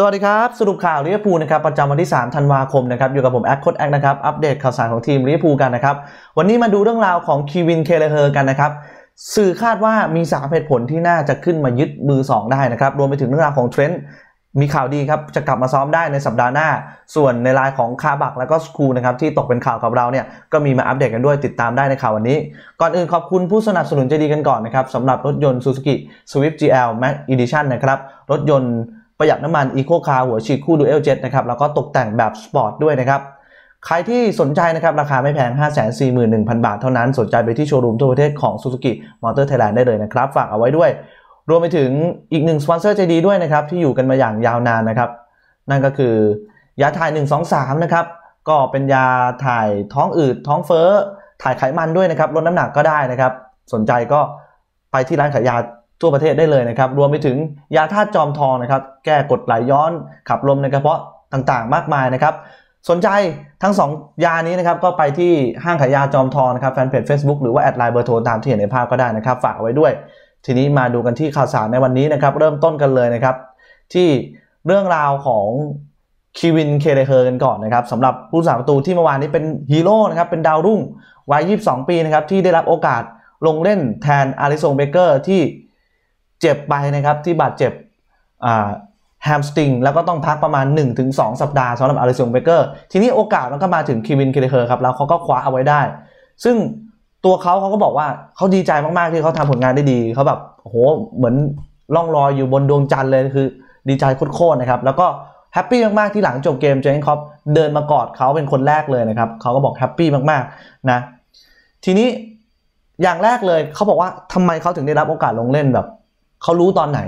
สวัสดีครับ สรุปข่าวลิเวอร์พูลนะครับประจำวันที่ 3 ธันวาคมนะครับอยู่กับผม แอคโคดแอค นะครับ อัปเดตข่าวสารของทีมลิเวอร์พูลกันนะครับ วันนี้มาดูเรื่องราวของคีวินเคเลเฮอร์กันนะครับ สื่อคาดว่ามีสาเหตุผลที่น่าจะขึ้นมายึดมือ 2 ได้นะครับ รวมไปถึงเรื่องราวของเทรนด์มีข่าวดีครับ จะกลับมาซ้อมได้ในสัปดาห์หน้า ส่วนในรายของคาบักและก็สคูนะครับที่ตกเป็นข่าวกับเราเนี่ยก็มีมาอัปเดตกันด้วยติดตามได้ในข่าววันนี้ ก่อนอื่นขอบคุณผู้สนับสนุนใจดีกันก่อนนะครับสำหรับรถยนต์ Suzuki Swift GL Max Edition นะครับรถยนต์ประหยัดน้ำมันอีโคคาร์หัวฉีด คู่ดูเอลเจ็นะครับแล้วก็ตกแต่งแบบสปอร์ตด้วยนะครับ ใครที่สนใจนะครับราคาไม่แพง 541,000 บาทเท่านั้นสนใจไปที่โชว์รูมทั่วประเทศของ Suzuki Motor Thailand ได้เลยนะครับ ฝากเอาไว้ด้วย รวมไปถึงอีกหนึ่งสปอนเซอร์ใจดีด้วยนะครับ ที่อยู่กันมาอย่างยาวนานนะครับ นั่นก็คือ ยาถ่าย 123 นะครับ ก็เป็นยาถ่ายท้องอืดท้องเฟ้อถ่ายไขมันด้วยนะครับลดน้ำหนักก็ได้นะครับสนใจก็ไปที่ร้านขายยาทั่วประเทศได้เลยนะครับรวมไปถึงยาธาตุจอมทองนะครับแก้กดไหลย้อนขับลมในกระเพาะต่างๆมากมายนะครับสนใจทั้ง 2 ยานี้นะครับก็ไปที่ห้างขายยาจอมทองนะครับแฟนเพจ Facebook หรือว่าแอดไลน์เบอร์โทรตามที่เห็นในภาพก็ได้นะครับฝากไว้ด้วย ทีนี้มาดูกันที่ข่าวสารในวันนี้นะครับ เริ่มต้นกันเลยนะครับที่เรื่องราวของคีวินเคเดเฮอร์กันก่อนนะครับสำหรับผู้สาประตูที่เมื่อวานนี้เป็นฮีโร่นะครับเป็นดาวรุ่งวัย22 ปีนะครับที่ได้รับโอกาสลงเล่นแทนอาริสงเบเกอร์ที่เจ็บไปนะครับ ที่บาดเจ็บแฮมสติง แล้วก็ต้องพักประมาณ 1-2 สัปดาห์สำหรับอาริสงเบเกอร์ ทีนี้โอกาสมันก็มาถึงคีวินเคเลเคอร์ครับ แล้วเขาก็คว้าเอาไว้ได้ ซึ่งตัวเขาเขาก็บอกว่าเขาดีใจมากๆที่เขาทำผลงานได้ดีเขาแบบโหเหมือนล่องลอยอยู่บนดวงจันทร์เลยคือดีใจโคตรๆนะครับ แล้วก็แฮปปี้มากๆที่หลังจบเกมเจนคอปเดินมากอดเขาเป็นคนแรกเลยนะครับเขาก็บอกแฮปปี้มากๆนะทีนี้อย่างแรกเลยเขาบอกว่าทำไมเขาถึงได้รับโอกาสลงเล่นแบบเขารู้ตอนไหน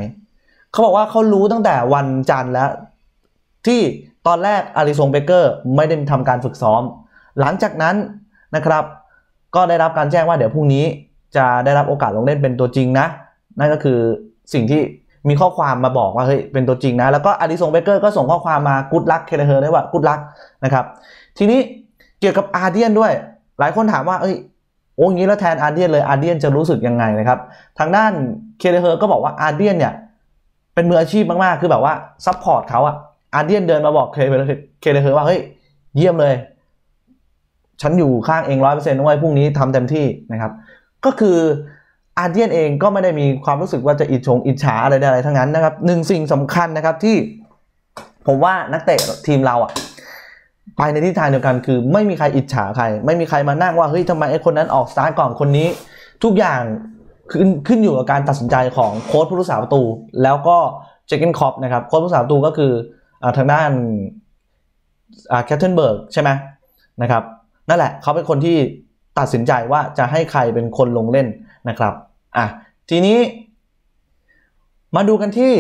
เขาบอกว่าเขารู้ตั้งแต่วันจันทร์แล้ว ที่ตอนแรกอาริซงเบเกอร์ไม่ได้ทำการฝึกซ้อม หลังจากนั้นนะครับ ก็ได้รับการแจ้งว่าเดี๋ยวพรุ่งนี้จะได้รับโอกาสลงเล่นเป็นตัวจริงนะนั่นก็คือสิ่งที่มีข้อความมาบอกว่าเฮ้ยเป็นตัวจริงนะแล้วก็อาริซงเบเกอร์ก็ส่งข้อความมากุดลักเคเลเฮอร์ด้ยว่ากุดลักนะครับ ทีนี้เกี่ยวกับอาเดียนด้วย หลายคนถามว่า เอ้ยโอ้ยงี้แล้วแทนอาเดียนเลยอาเดียนจะรู้สึกยังไงนะครับ ทางด้านเคเดเฮอร์ก็บอกว่าอาเดียนเนี่ย เป็นมืออาชีพมากๆ คือแบบว่าซัพพอร์ตเขาอะอาเดียนเดินมาบอกเคเดเฮอร์ว่า เฮ้ย เยี่ยมเลย ฉันอยู่ข้างเองร้อยเปอร์เซ็นต์ไว้พรุ่งนี้ทำเต็มที่นะครับ ก็คืออาเดียนเองก็ไม่ได้มีความรู้สึกว่าจะอิจฉงอิจฉาอะไระไๆทั้งนั้นนะครับหนึ่งสิ่งสำคัญนะครับที่ ผมว่านักเตะทีมเราอะไปในทิศทางเดียวกันคือไม่มีใครอิจฉาใคร ไม่มีใครมานั่งว่าเฮ้ยทำไมไอ้คนนั้นออกสตาร์ทก่อนคนนี้ ทุกอย่างขึ้นขึ้นอยู่กับการตัดสินใจของโค้ชผู้รักษาประตู แล้วก็เจคเกนคอปนะครับ โค้ชผู้รักษาประตูก็คืออทางด้านแคทเทนเบิร์กใช่ไหมนะครับ นั่นแหละเขาเป็นคนที่ตัดสินใจว่าจะให้ใครเป็นคนลงเล่นนะครับอ่ะทีนี้ มาดูกันที่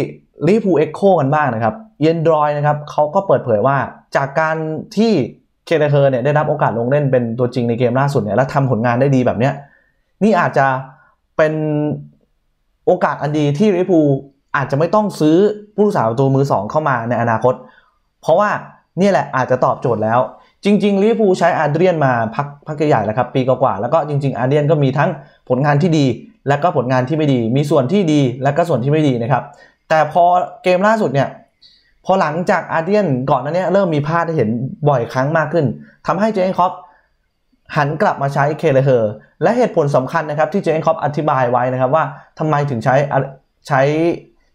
ลิฟูเอ็กโคกันบ้างนะครับเยนดรอยนะครับเขาก็เปิดเผยว่าจากการที่เคเดเธอร์เนี่ยได้รับโอกาสลงเล่นเป็นตัวจริงในเกมล่าสุดเนี่ยและทำผลงานได้ดีแบบเนี้ย นี่อาจจะเป็นโอกาสอันดีที่ริรพูอาจจะไม่ต้องซื้อผู้รักษาประตูมือสองเข้ามาในอนาคต เพราะว่านี่แหละอาจจะตอบโจทย์แล้ว จริงๆริรพูใช้อาเดียนมาพักพักใหญ่แล้วครับปีกว่าๆแล้วก็จริง ๆอาเดียนก็มีทั้งผลงานที่ดีและก็ผลงานที่ไม่ดี มีส่วนที่ดีและก็ส่วนที่ไม่ดีนะครับแต่พอเกมล่าสุดเนี่ยพอหลังจากอาเดียนก่อนนั้นเนี่ยเริ่มมีพลาด้เห็นบ่อยครั้งมากขึ้น ทำให้เจนคอปหันกลับมาใช้เคเลเฮอร์และเหตุผลสำคัญนะครับ ที่เจนคอปอธิบายไว้นะครับว่าทำไมถึงใช้ใช้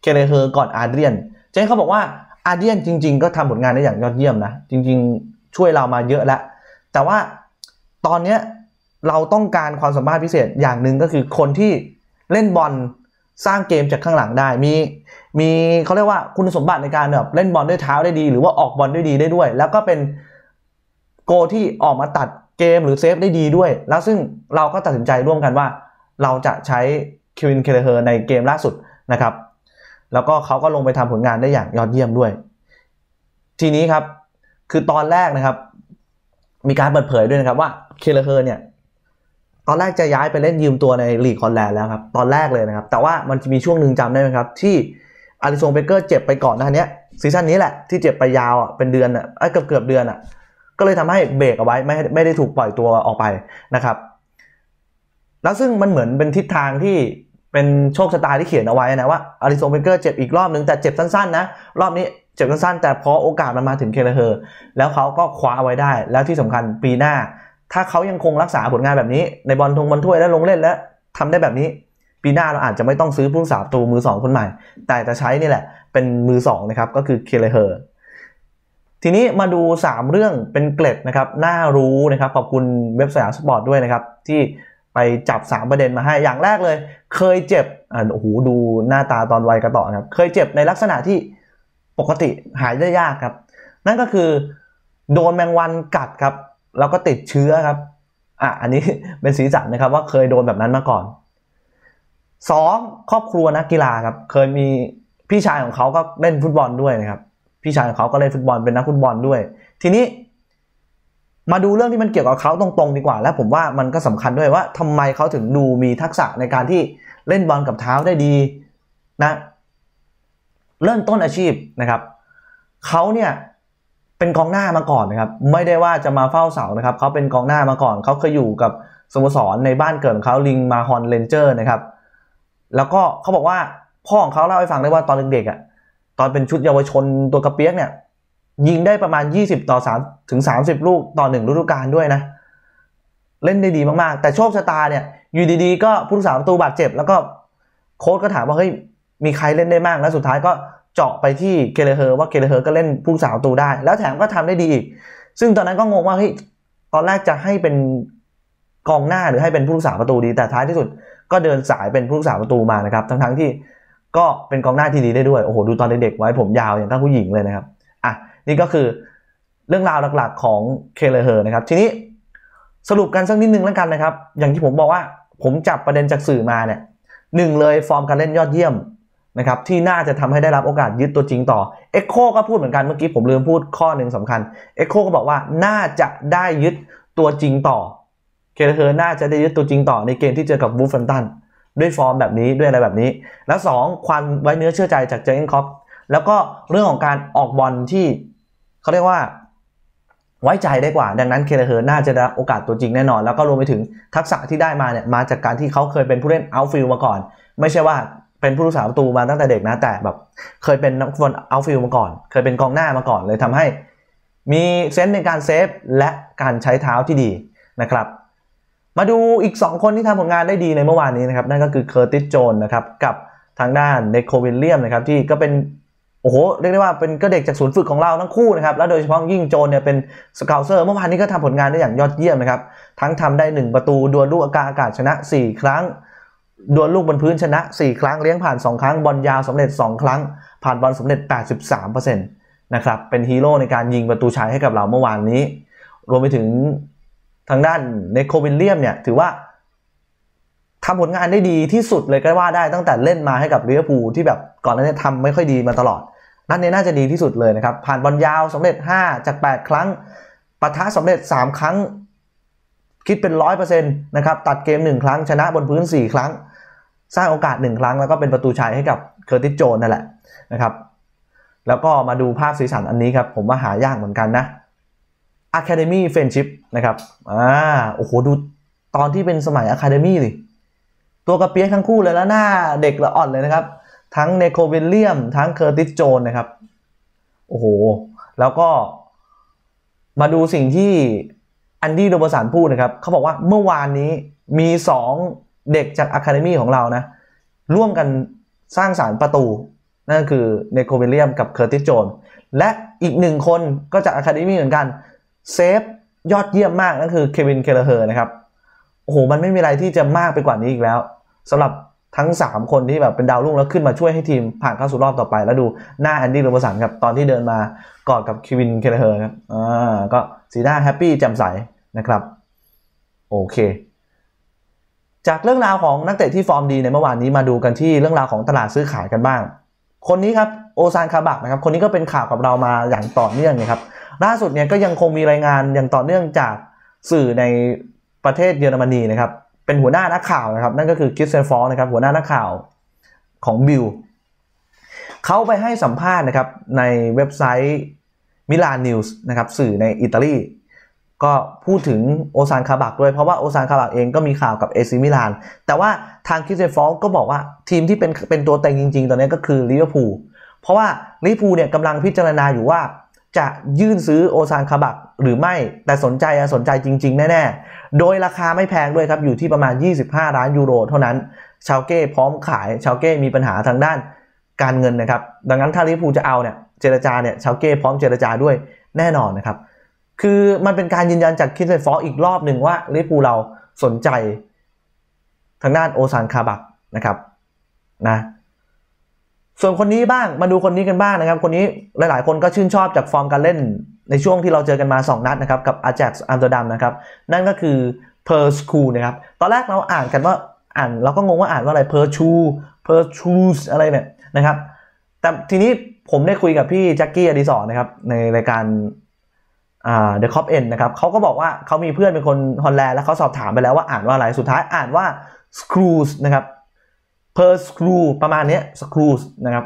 เคเลเฮอร์ก่อนอาเดียนเจนเขาบอกว่าอาเดียนจริงๆก็ทำผลงานได้อย่างยอดเยี่ยมนะจริงๆช่วยเรามาเยอะแล้ว แต่ว่าตอนเนี้ยเราต้องการความสามารถพิเศษอย่างหนึ่งก็คือคนที่เล่นบอลสร้างเกมจากข้างหลังได้มีมีเขาเรียกว่าคุณสมบัติในการแบบเล่นบอลด้วยเท้าได้ดี หรือว่าออกบอลด้วยดีได้ด้วย แล้วก็เป็นโกที่ออกมาตัดเกมหรือเซฟได้ดีด้วย แล้วซึ่งเราก็ตัดสินใจร่วมกันว่า เราจะใช้ควินเคเลเฮอร์ในเกมล่าสุดนะครับ แล้วก็เขาก็ลงไปทำผลงานได้อย่างยอดเยี่ยมด้วย ทีนี้ครับคือตอนแรกนะครับ มีการเปิดเผยด้วยนะครับว่าเคเลเฮอร์เนี่ยตอนแรกจะย้ายไปเล่นยืมตัวในลีกคอนแลนด์แล้วครับตอนแรกเลยนะครับ แต่ว่ามันจะมีช่วงหนึ่งจำได้ไหมครับที่อาริซงเบเกอร์เจ็บไปก่อนนะเนี้ยซีซั่นนี้แหละที่เจ็บไปยาวอ่ะเป็นเดือนอ่ะเกือบเกือบเดือนอ่ะก็เลยทำให้เบรกเอาไว้ไม่ไม่ได้ถูกปล่อยตัวออกไปนะครับ แล้วซึ่งมันเหมือนเป็นทิศทางที่เป็นโชคชะตาที่เขียนเอาไว้นะว่าอาริซงเบเกอร์เจ็บอีกรอบนึงแต่เจ็บสั้นๆนะรอบนี้เจ็บสั้น ๆ แต่พอโอกาสมันมาถึงเคเลเฮอร์แล้วเขาก็คว้าเอาไว้ได้ แล้วที่สำคัญปีหน้า ถ้าเขายังคงรักษาผลงานแบบนี้ในบอลทงบอลถ้วยและลงเล่นแล้วทำได้แบบนี้ปีหน้าเราอาจจะไม่ต้องซื้อผู้สาวตัวมือสองคนใหม่ แต่จะใช้นี่แหละเป็นมือสองนะครับก็คือเคเลเฮอร์ทีนี้มาดู 3 เรื่องเป็นเกล็ดนะครับน่ารู้นะครับขอบคุณเว็บสยามสปอร์ตด้วยนะครับ ที่ไปจับ 3 ประเด็นมาให้อย่างแรกเลย เคยเจ็บอ่าโอ้โห ดูหน้าตาตอนวัยกระต่อครับเคยเจ็บในลักษณะที่ปกติหายได้ยากครับ นั่นก็คือโดนแมงวันกัดครับแล้วก็ติดเชื้อครับอ่ะอันนี้เป็นสีสันนะครับว่าเคยโดนแบบนั้นมาก่อนสองครอบครัวนักกีฬาครับเคยมีพี่ชายของเขาก็เล่นฟุตบอลด้วยนะครับ พี่ชายของเขาก็เล่นฟุตบอลเป็นนักฟุตบอลด้วย ทีนี้ มาดูเรื่องที่มันเกี่ยวกับเขาตรงๆดีกว่าและผมว่ามันก็สำคัญด้วยว่า ทำไมเขาถึงดูมีทักษะในการที่เล่นบอลกับเท้าได้ดีนะเริ่มต้นอาชีพนะครับ เขาเนี่ยเป็นกองหน้ามาก่อนนะครับ ไม่ได้ว่าจะมาเฝ้าเสานะครับ เขาเป็นกองหน้ามาก่อนเขาเคยอยู่กับสโมสรในบ้านเกิดของเขาลิงมาฮอนเลนเจอร์นะครับแล้วก็เขาบอกว่าพ่อของเขาเล่าให้ฟังได้ว่าตอนเด็กๆอ่ะตอนเป็นชุดเยาวชนตัวกระเปียกเนี่ยยิงได้ประมาณ20ต่อ3ถึง30ลูกต่อหนึ่งฤดูกาลด้วยนะเล่นได้ดีมากๆ แต่โชคชะตาเนี่ยอยู่ดีๆก็ผู้รักษาประตูบาดเจ็บ แล้วก็โค้ชก็ถามว่าเฮ้ยมีใครเล่นได้มาก แล้วสุดท้ายก็เจาะไปที่เคเลเฮอร์ว่าเคเลเฮอร์ก็เล่นผู้สาวตูได้ แล้วแถมก็ทำได้ดีอีก ซึ่งตอนนั้นก็งงว่าเฮ้ยตอนแรกจะให้เป็นกองหน้าหรือให้เป็นผู้กสาวประตูดีแต่ท้ายที่สุดก็เดินสายเป็นผู้สาประตูมานะครับ ทั้งๆที่ก็เป็นกองหน้าที่ดีได้ด้วย โอ้โห ดูตอนเด็กๆไว้ผมยาวอย่างตั้งผู้หญิงเลยนะครับ อ่ะ นี่ก็คือเรื่องราวหลักๆของเคเลเฮอร์นะครับ ทีนี้ สรุปกันสักนิดนึงแล้วกันนะครับ อย่างที่ผมบอกว่าผมจับประเด็นจากสื่อมาเนี่ยหนึ่งเลยฟอร์มการเล่นยอดเยี่ยมนะครับที่น่าจะทำให้ได้รับโอกาสยึดตัวจริงต่อเอ็กโคก็พูดเหมือนกันเมื่อกี้ผมลืมพูดข้อหนึ่งสำคัญเอ็กโคก็บอกว่าน่าจะได้ยึดตัวจริงต่อเคเทอร์น่าจะได้ยึดตัวจริงต่อในเกมที่เจอกับบูฟเฟนตันด้วยฟอร์มแบบนี้ด้วยอะไรแบบนี้ แล้ว 2 ความไว้เนื้อเชื่อใจจากเจนคอปแล้วก็เรื่องของการออกบอลที่เขาเรียกว่า ไว้ใจได้กว่า ดังนั้นเคเลเฮอร์น่าจะได้โอกาสตัวจริงแน่นอน แล้วก็รวมไปถึงทักษะที่ได้มาเนี่ยมาจากการที่เขาเคยเป็นผู้เล่นเอาฟิลมาก่อน ไม่ใช่ว่าเป็นผู้รักษาประตูมาตั้งแต่เด็กนะแต่แบบ เคยเป็นนักฟุตบอลเอาฟิลมาก่อน เคยเป็นกองหน้ามาก่อนเลยทำให้ มีเซนส์ในการเซฟและการใช้เท้าที่ดีนะครับมาดูอีก 2 คนที่ทำผลงานได้ดีในเมื่อวานนี้นะครับ นั่นก็คือเคอร์ติสโจนนะครับ กับทางด้านเนโควิลเลียมนะครับ ที่ก็เป็น โอ้โห เรียกได้ว่าเป็นก็เด็กจากศูนย์ฝึกของเราทั้งคู่นะครับ แล้วโดยเฉพาะยิ่งโจนเนี่ยเป็นสเกวเซอร์เมื่อวานนี้ก็ทำผลงานได้อย่างยอดเยี่ยมนะครับ ทั้งทำได้ 1 ประตูดวลลูกอากาศอากาศชนะ 4 ครั้งดวลลูกบนพื้นชนะ4ครั้งเลี้ยงผ่าน2ครั้งบอลยาวสำาเร็จ2ครั้งผ่านบอลสำเร็จ83%นะครับเป็นฮีโร่ในการยิงประตูชัยให้กับเราเมื่อวานนี้ รวมไปถึงทางด้านเนโควิลเลียมเนี่ยถือว่าทำผลงานได้ดีที่สุดเลยก็ว่าได้ตั้งแต่เล่นมาให้กับลิเวอร์พูลที่แบบก่อนหน้านี้ทำไม่ค่อยดีมาตลอด นัดนี้น่าจะดีที่สุดเลยนะครับ ผ่านบอลยาวสำเร็จ 5 จาก 8 ครั้งปะทะสำเร็จ 3 ครั้ง คิดเป็น 100%นะครับ ตัดเกม 1 ครั้ง ชนะบนพื้น 4 ครั้ง สร้างโอกาส 1 ครั้งแล้วก็เป็นประตูชัยให้กับเคอร์ติสโจนนั่นแหละนะครับแล้วก็มาดูภาพสีสันอันนี้ครับผมว่าหายากเหมือนกันนะ Academy Friendship นะครับอ่าโอ้โห ดูตอนที่เป็นสมัย Academy ลิตัวกระเปียกทั้งคู่เลยแล้วหน้าเด็กละอ่อนเลยนะครับ ทั้งเนโคเวลเลียม ทั้งเคอร์ติสโจนนะครับ โอ้โห แล้วก็มาดูสิ่งที่อันดี้โดบสานพูดนะครับ เขาบอกว่าเมื่อวานนี้มี2เด็กจากค c a d มี่ของเรานะ ร่วมกันสร้างสารประตู นั่นคือเนโคเวลเลียมกับเคอร์ติสโจน และอีกหนึ่งคนก็จากค c a d มี่เหมือนกันเซฟ ยอดเยี่ยมมาก นั่นคือเควินเคเลเฮอร์นะครับโอ้โห มันไม่มีอะไรที่จะมากไปกว่านี้อีกแล้ว สำหรับทั้ง 3 คนที่แบบเป็นดาวรุ่ง แล้วขึ้นมาช่วยให้ทีมผ่านเข้าสู่รอบต่อไป แล้วดูหน้าแอนดี้โรบสันครับตอนที่เดินมากอดกับเควินเคเลเฮอร์ครับอ่าก็สีหน้าแฮปปี้แจ่มใสนะครับ โอเค จากเรื่องราวของนักเตะที่ฟอร์มดีในเมื่อวานนี้มาดูกันที่เรื่องราวของตลาดซื้อขายกันบ้าง คนนี้ครับโอซานคาบักนะครับคนนี้ก็เป็นข่าวกับเรามาอย่างต่อเนื่องนะครับล่าสุดเนี่ยก็ยังคงมีรายงานอย่างต่อเนื่องจากสื่อในประเทศเยอรมนีนะครับเป็นหัวหน้านักข่าวนะครับ นั่นก็คือคิสเซนฟอร์นะครับหัวหน้านักข่าวของบิลเขาไปให้สัมภาษณ์นะครับในเว็บไซต์มิลานนิวส์นะครับสื่อในอิตาลี ก็พูดถึงโอซานคาบักด้วยเพราะว่าโอซานคาบักเองก็มีข่าวกับเอซิมิลานแต่ว่าทางคิสเซนฟอร์ก็บอกว่าทีมที่เป็นเป็นตัวเต็งจริง ๆ ตอนนี้ก็คือลิเวอร์พูลเพราะว่าลิเวอร์พูลเนี่ยกำลังพิจารณาอยู่ว่าจะยื่นซื้อโอซานคาบัก หรือไม่แต่สนใจสนใจจริง ๆ แน่ๆโดยราคาไม่แพงด้วยครับอยู่ที่ประมาณ 25ล้านยูโรเท่านั้น ชาวเก้พร้อมขาย ชาวเก้มีปัญหาทางด้านการเงินนะครับ ดังนั้นถ้าลิฟูจะเอาเนี่ยเจรจาเนี่ยชาวเก้พร้อมเจรจาด้วยแน่นอนนะครับ คือมันเป็นการยืนยันจากคิดเซฟออีกรอบหนึ่งว่าลิฟูเราสนใจ ทางด้านโอซานคาบักนะครับนะส่วนคนนี้บ้างมาดูคนนี้กันบ้างนะครับ คนนี้หลายๆ คนก็ชื่นชอบจากฟอร์มการเล่น ในช่วงที่เราเจอกันมา 2 นัดนะครับ กับ Ajax a m s t e r ดัมนะครับ นั่นก็คือเพอร์สคูนะครับ ตอนแรกเราอ่านกันว่าอ่าน เราก็งงว่าอ่านว่าอะไรเพอร์ชูเพอร์ชูสอะไรเนี่ยนะครับ แต่ทีนี้ผมได้คุยกับพี่แจ็คกี้อดิสอนนะครับในรายการเดอะคอปเอ็นนะครับเขาก็บอกว่าเขามีเพื่อนเป็นคนฮอลแลนด์แล้วเขาสอบถามไปแล้วว่าอ่านว่าอะไรสุดท้ายอ่านว่าสครูสนะครับ per screw ประมาณนี้ screws นะครับ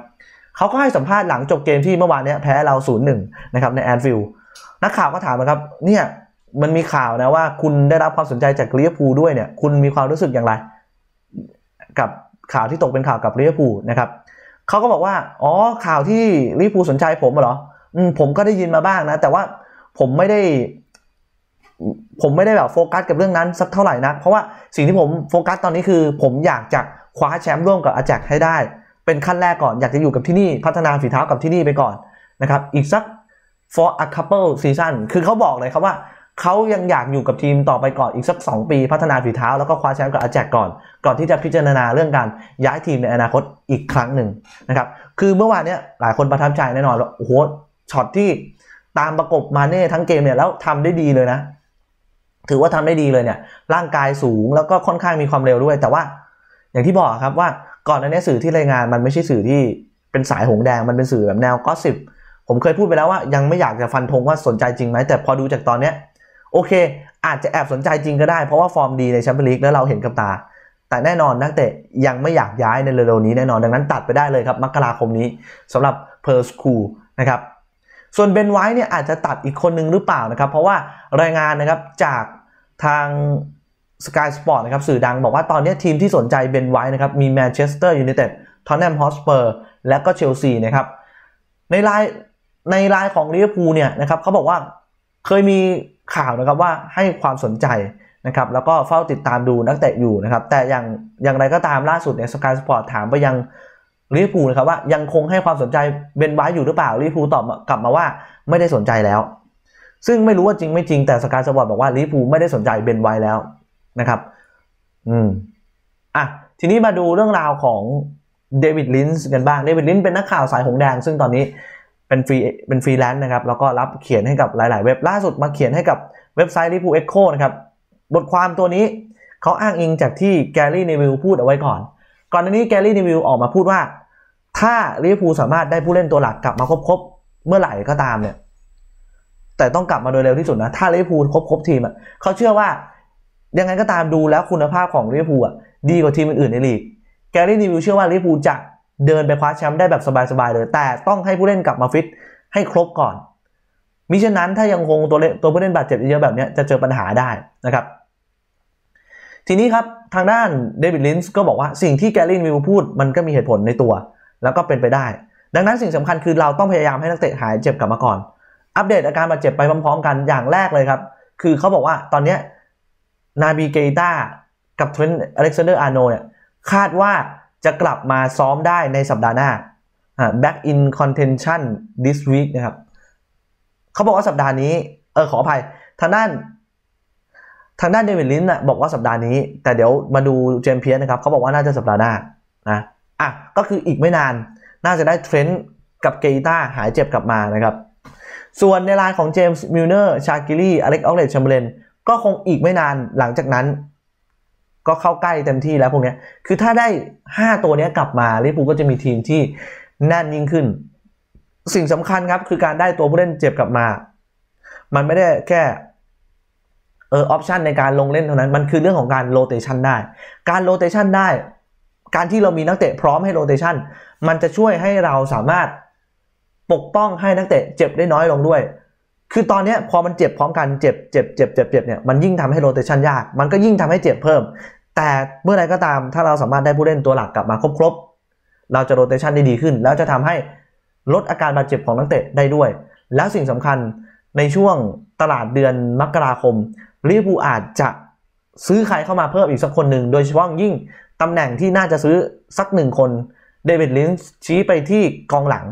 เขาก็ให้สัมภาษณ์หลังจบเกมที่เมื่อวานนี้แพ้เรา0-1นะครับในแอนฟิลด์นักข่าวก็ถามนะครับ เนี่ยมันมีข่าวนะว่าคุณได้รับความสนใจจากลเรียพูด้วยเนี่ย คุณมีความรู้สึกอย่างไรกับข่าวที่ตกเป็นข่าวกับลเรียพูนะครับเขาก็บอกว่า อ๋อข่าวที่ลเรพูสนใจผมเหรอ อืมผมก็ได้ยินมาบ้างนะ แต่ว่าผมไม่ได้ ผมไม่ได้แบบโฟกัสกับเรื่องนั้นสักเท่าไหร่นะ เพราะว่าสิ่งที่ผมโฟกัส ตอนนี้คือ ผมอยากจะคว้าแชมป์ร่วมกับอาแจกให้ได้ เป็นขั้นแรกก่อน อยากจะอยู่กับที่นี่ พัฒนาฝีเท้ากับที่นี่ไปก่อนนะครับอีกสัก for a couple season คือเขาบอกเลยครับว่า เขายังอยากอยู่กับทีมต่อไปก่อนอีกสัก 2 ปี พัฒนาฝีเท้า แล้วก็คว้าแชมป์กับอาแจกก่อน ก่อนที่จะพิจารณาเรื่องการย้ายทีมในอนาคตอีกครั้งหนึ่งนะครับคือเมื่อวานเนี้ยหลายคนประทับใจแน่นอนแล้โอ้โหช็อตที่ตามประกบมาเน่ทั้งเกมเนี่ยแล้วทำได้ดีเลยนะถือว่าทำได้ดีเลยเนี่ยร่างกายสูงแล้วก็ค่อนข้างมีความเร็วด้วยแต่ว่าอย่างที่บอกครับว่าก่อนในนี้สื่อที่รายงานมันไม่ใช่สื่อที่เป็นสายหงแดงมันเป็นสื่อแบบแนวก็สิบผมเคยพูดไปแล้วว่ายังไม่อยากจะฟันธงว่าสนใจจริงไหมแต่พอดูจากตอนเนี้ยโอเค อาจจะแอบสนใจจริงก็ได้เพราะว่าฟอร์มดีในแชมเปี้ยนลีกแล้วเราเห็นกับตา แต่แน่นอนนักเตะยังไม่อยากย้ายในเร็วๆนี้แน่นอนดังนั้นตัดไปได้เลยครับมกราคมนี้สำหรับเพอร์สคูนะครับส่วนเบนไว้เนี่ยอาจจะตัดอีกคนนึงหรือเปล่านะครับ เพราะว่ารายงานนะครับจากทางสกายสปอร์ตนะครับสื่อดังบอกว่าตอนนี้ทีมที่สนใจเบนไว้นะครับมีแมนเชสเตอร์ยูไนเต็ดทอนแนมฮอสเปอร์และก็เชลซีนะครับในรายในรายของลิเวอร์พูลเนี่ยนะครับเขาบอกว่าเคยมีข่าวนะครับว่าให้ความสนใจนะครับแล้วก็เฝ้าติดตามดูนักเตะอยู่นะครับแต่อย่างอย่างไรก็ตามล่าสุดเนี่ยสกายสปอร์ตถามไปยังลิเวอร์พูลนะครับว่ายังคงให้ความสนใจเบนไว้อยู่หรือเปล่าลิเวอร์พูลตอบกลับมาว่าไม่ได้สนใจแล้วซึ่งไม่รู้ว่าจริงไม่จริงแต่สกายสปอร์ตบอกว่าลิเวอร์พูลไม่ได้สนใจเบนไว้แล้วนะครับ อืม อ่ะ ทีนี้มาดูเรื่องราวของเดวิดลินส์กันบ้าง เดวิดลินส์เป็นนักข่าวสายหงแดงซึ่งตอนนี้เป็นฟรี เป็นฟรีแลนซ์นะครับ แล้วก็รับเขียนให้กับหลาย ๆ เว็บล่าสุดมาเขียนให้กับเว็บไซต์ริพูเอ็กโคนะครับ บทความตัวนี้เขาอ้างอิงจากที่แกรี่นนวิลพูดเอาไว้ก่อน ก่อนหน้านี้แกรี่นนวิลออกมาพูดว่า ถ้าริรพูสามารถได้ผู้เล่นตัวหลักกลับมาครบๆเมื่อไหร่ก็ตามเนี่ย แต่ต้องกลับมาโดยเร็วที่สุดนะ ถ้าริร์พูครบๆทีมเขาเชื่อว่ายังไงก็ตามดูแล้วคุณภาพของลิเวอร์พูลดีกว่าทีมอื่นในลีกแกรี่นีวิเชื่อว่าลิเวอร์พูลจะเดินไปคว้าแชมป์ได้แบบสบายๆเลย แต่ต้องให้ผู้เล่นกลับมาฟิตให้ครบก่อนมิฉะนั้นถ้ายังคงตัวเลตัวผู้เล่นบาดเจ็บเยอะแบบนี้จะเจอปัญหาได้นะครับ ทีนี้ครับทางด้านเดวิดลินส์ก็บอกว่าสิ่งที่แกรี่นิวิพูดมันก็มีเหตุผลในตัว แล้วก็เป็นไปได้ ดังนั้นสิ่งสำคัญคือเราต้องพยายามให้นักเตะหายเจ็บกลับมาก่อน อัปเดตอาการบาดเจ็บไปพร้อมๆ กันอย่างแรกเลยครับคือเขาบอกว่าตอนนี้เนาบีเกต้ากับเทรน์อเล็กซานเดอร์อาร์โนเนี่ยคาดว่าจะกลับมาซ้อมได้ในสัปดาห์หน้า back in contention this week นะครับเขาบอกว่าสัปดาห์นี้เออขออภัย ทางด้านทางด้านเดวิดลินนะบอกว่าสัปดาห์นี้ แต่เดี๋ยวมาดูเจมเพียสนะครับ เขาบอกว่าน่าจะสัปดาห์หน้านะอ่ะก็คืออีกไม่นานน่าจะได้เทรนด์กับเกต้าหายเจ็บกลับมานะครับส่วนในรายของเจมส์มิลเนอร์ชากิลี่อเล็กออกเลตแชมเบรนก็คงอีกไม่นานหลังจากนั้น ก็เข้าใกล้เต็มที่แล้วพวกนี้คือถ้าได้ 5 ตัวนี้กลับมาลิปูก็จะมีทีมที่แน่นยิ่งขึ้น สิ่งสำคัญครับคือการได้ตัวผู้เล่นเจ็บกลับมา มันไม่ได้แค่เออออปชันในการลงเล่นเท่านั้นมันคือเรื่องของการโรเตชันได้การโรเตชันได้การที่เรามีนักเตะพร้อมให้โรเตชันมันจะช่วยให้เราสามารถปกป้องให้นักเตะเจ็บได้น้อยลงด้วยคือตอนนี้พอมันเจ็บพร้อมกันเจ็บเจ็บเจ็บเจ็บเจ็บเนี่ยมันยิ่งทำให้โรเตชันยาก มันก็ยิ่งทำให้เจ็บเพิ่ม แต่เมื่อไรก็ตามถ้าเราสามารถได้ผู้เล่นตัวหลักกลับมาครบๆเราจะโรเตชันได้ดีขึ้น แล้วจะทำให้ลดอาการบาดเจ็บของนักเตะได้ด้วย แล้วสิ่งสำคัญในช่วงตลาดเดือนมกราคมลิเวอร์พูลอาจจะซื้อใครเข้ามาเพิ่มอีกสักคนหนึ่งโดยเฉพาะยิ่งตำแหน่งที่น่าจะซื้อสักหนึ่งคนเดวิดลินชี้ไปที่กองหลัง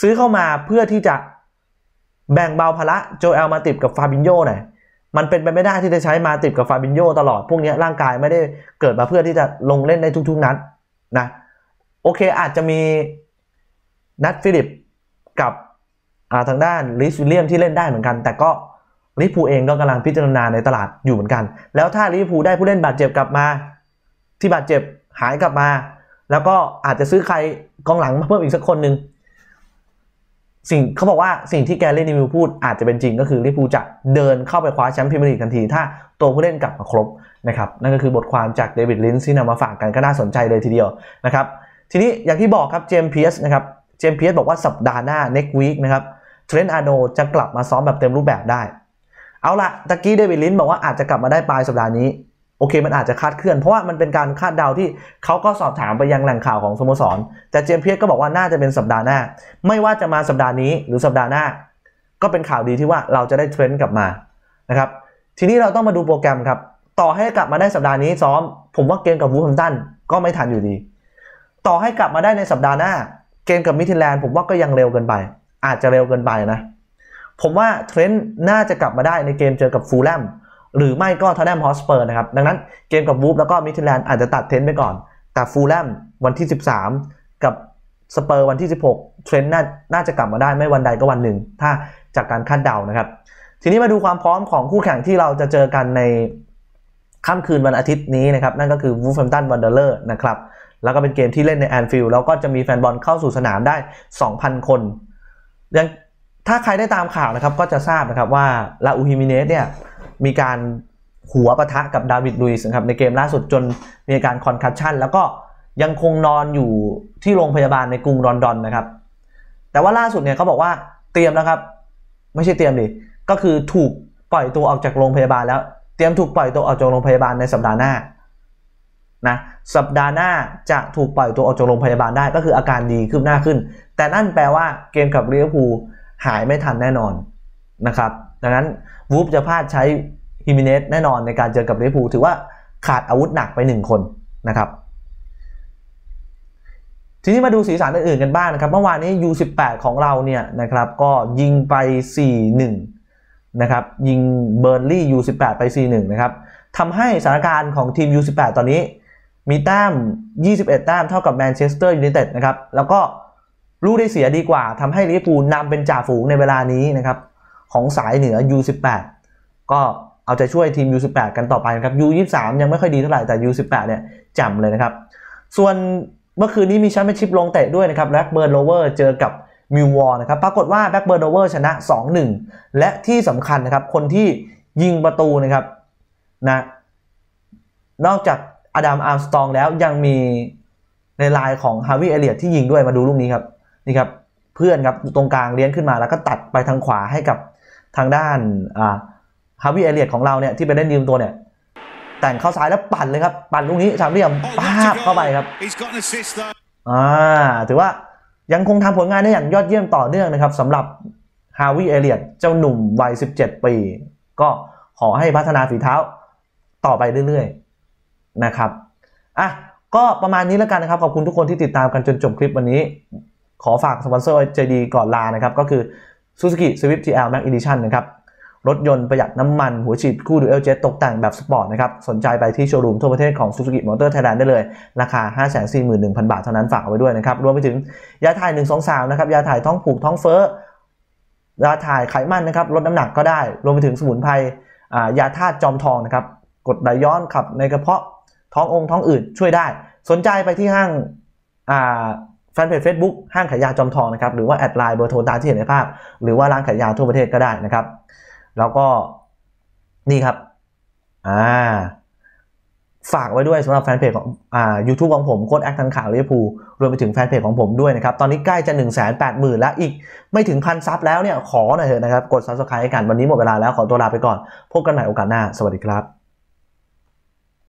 ซื้อเข้ามาเพื่อที่จะแบ่งเบาภาระโจเอลมาติดกับฟาบินโยหน่อยมันเป็นไปไม่ได้ที่จะใช้มาติดกับฟาบินโยตลอดพวกนี้ร่างกายไม่ได้เกิดมาเพื่อที่จะลงเล่นในทุกๆนัดนะโอเคอาจจะมีนัดฟิลิปกับาทางด้านลิสวิลเลียมที่เล่นได้เหมือนกัน แต่ก็ลิพูเองก็กำลังพิจารณาในตลาดอยู่เหมือนกัน แล้วถ้าลิพูได้ผู้เล่นบาดเจ็บกลับมาที่บาดเจ็บหายกลับมา แล้วก็อาจจะซื้อใครกองหลังมาเพิ่มอีกสักคนหนึ่งสิ่งเขาบอกว่าสิ่งที่แกเล่นนิวิพูดอาจจะเป็นจริงก็คือลิฟูจะเดินเข้าไปคว้าแชมป์พรีเมียร์ลีกทันทีถ้าตัวผู้เล่นกลับมาครบนะครับนั่นก็คือบทความจากเดวิดลินซ์ที่นำมาฝากกันก็น่าสนใจเลยทีเดียวนะครับทีนี้อย่างที่บอกครับเจมเพียสนะครับเจมเพียสบอกว่าสัปดาห์หน้า next week นะครับเทรนด์อาร์โนจะกลับมาซ้อมแบบเต็มรูปแบบได้ เอาละตะกี้เดวิดลินบอกว่าอาจจะกลับมาได้ปลายสัปดาห์นี้โอเคมันอาจจะคาดเคลื่อน เพราะว่ามันเป็นการคาดเดาที่เขาก็สอบถามไปยังแหล่งข่าวของสโมสรแต่เจมเพียก็บอกว่าน่าจะเป็นสัปดาห์หน้า ไม่ว่าจะมาสัปดาห์นี้หรือสัปดาห์หน้า ก็เป็นข่าวดีที่ว่าเราจะได้เทรนด์กลับมานะครับทีนี้เราต้องมาดูโปรแกรมครับต่อให้กลับมาได้สัปดาห์นี้ซ้อมผมว่าเกมกับวูฮัมตันก็ไม่ทันอยู่ดี ต่อให้กลับมาได้ในสัปดาห์หน้า เกมกับมิทิแลนด์ผมว่าก็ยังเร็วเกินไป อาจจะเร็วเกินไปนะ ผมว่าเทรนด์น่าจะกลับมาได้ในเกมเจอกับฟูลแลมหรือไม่ก็ทอแนมฮอสเปอร์นะครับ ดังนั้นเกมกับวูฟแล้วก็มิทิลแลนด์อาจจะตัดเทนไปก่อนแต่ฟูลแลมวันที่ 13 กับสเปอร์วันที่ 16 เทรนด์น่าจะกลับมาได้ไม่วันใดก็วันหนึ่ง ถ้าจากการคาดเดานะครับ ทีนี้มาดูความพร้อมของคู่แข่งที่เราจะเจอกันใน ค่ำคืนวันอาทิตย์นี้นะครับ นั่นก็คือวูฟแฟมตันวันเดอร์เลอร์นะครับแล้วก็เป็นเกมที่เล่นในแอนฟิลด์แล้วก็จะมีแฟนบอลเข้าสู่สนามได้2,000 คนยังถ้าใครได้ตามข่าวนะครับก็จะทราบนะครับว่าลาอูฮิมิเนสเนี่ยมีการหัวประทะกับดาวิดลุยส์นะครับในเกมล่าสุดจนมีอาการคอนคัชชันแล้วก็ยังคงนอนอยู่ที่โรงพยาบาลในกรุงลอนดอนนะครับ แต่ว่าล่าสุดเนี่ยเขาบอกว่าเตรียมแล้วครับ ไม่ใช่เตรียมดิก็คือถูกปล่อยตัวออกจากโรงพยาบาลแล้วเตรียมถูกปล่อยตัวออกจากโรงพยาบาลในสัปดาห์หน้านะสัปดาห์หน้าจะถูกปล่อยตัวออกจากโรงพยาบาลได้ก็คืออาการดีขึ้นหน้าขึ้นแต่นั่นแปลว่าเกมกับเรอย์พูหายไม่ทันแน่นอนนะครับดังนั้นวูฟจะพลาดใช้ฮิมิเนสแน่นอนในการเจอกับเวีย์ูถือว่าขาดอาวุธหนักไป 1 คนนะครับ ทีนี้มาดูสีสันอื่นๆกันบ้างนะครับเมื่อวานนี้ U18 ของเราเนี่ยนะครับก็ยิงไป 4-1นะครับยิงเบอร์ลี่ U18 ไป 4-1นะครับทำให้สถานการณ์ของทีม U18 ตอนนี้ มีแต้ม21แต้มเท่ากับแมนเชสเตอร์ยูไนเต็ดนะครับแล้วก็รู้ได้เสียดีกว่าทำให้ลิเวอร์พูลนำเป็นจ่าฝูงในเวลานี้นะครับของสายเหนือ U18 ก็เอาใจช่วยทีม U18 กันต่อไปนะครับ U23 ยังไม่ค่อยดีเท่าไหร่ แต่ U18 เนี่ยจำเลยนะครับ ส่วนเมื่อคืนนี้มีแชมเปี้ยนชิพลงเตะด้วยนะครับแบ็กเบิร์นโรเวอร์เจอกับมิววอร์นะครับ ปรากฏว่าแบ็กเบิร์นโรเวอร์ชนะ 2-1 และที่สำคัญนะครับ คนที่ยิงประตูนะครับนะนอกจากอดัมอาร์มสตองแล้วยังมีในลายของฮาวิเอเลียตที่ยิงด้วยมาดูลูกนี้ครับนี่ครับเพื่อนครับตรงกลางเลี้ยงขึ้นมา แล้วก็ตัดไปทางขวาให้กับทางด้านฮาวิเอเลียตของเราเนี่ย ที่ไปเล่นยืมตัวเนี่ย แต่งเข้าซ้ายแล้วปั่นเลยครับ ปั่นลูกนี้สามเหลี่ยมปาบเข้าไปครับ อ่า ถือว่ายังคงทำผลงานได้อย่างยอดเยี่ยมต่อเนื่องนะครับสำหรับฮาวิเอเลียตเจ้าหนุ่มวัย 17 ปี ก็ขอให้พัฒนาฝีเท้าต่อไปเรื่อยๆนะครับ อ่ะ ก็ประมาณนี้แล้วกันนะครับ ขอบคุณทุกคนที่ติดตามกันจนจบคลิปวันนี้ ขอฝากสปอนเซอร์ใจดีก่อนลานะครับ ก็คือซซููกิสวิฟต์ทีเอลแม็กอีดิชันนะครับ รถยนต์ประหยัดน้ำมันหัวฉีดคู่ดูเอลเจตกแต่งแบบสปอร์ตนะครับ สนใจไปที่โชว์รูมทั่วประเทศของซูซูกิมอเตอร์ไทยแลนด์ได้เลย ราคา 541,000 บาทเท่านั้นฝากเอาไว้ด้วยนะครับ รวมไปถึงยาถ่าย 123 นะครับ ยาถ่ายท้องผูกท้องเฟ้อยาถ่ายไขมัน นะครับลดน้ำหนักก็ได้ รวมไปถึงสมุนไพรยาธาตุจอมทองนะครับกดไหลย้อนขับในกระเพาะท้ององค์ท้องอื่นช่วยได้ สนใจไปที่ห้างแฟนเพจ Facebook ห้างขายยาจอมทองนะครับ หรือว่าแอดไลน์เบอร์โทรตามที่เห็นในภาพ หรือว่าร้านขายยาทั่วประเทศก็ได้นะครับ แล้วก็นี่ครับ อ่า ฝากไว้ด้วยสำหรับแฟนเพจของอ่ายูทูบของผม โค้ดแอคทันข่าวลิเวอร์พูลรวมไปถึงแฟนเพจของผมด้วยนะครับ ตอนนี้ใกล้จะ 1 8 0 0 0 0 แล้วอีก ไม่ถึงพันซับแล้วเนี่ยขอหน่อยเถอะนะครับกดซับสไครต์กันวันนี้หมดเวลาแล้ว ขอตัวลาไปก่อน พบกันใหม่โอกาสหน้า สวัสดีครับ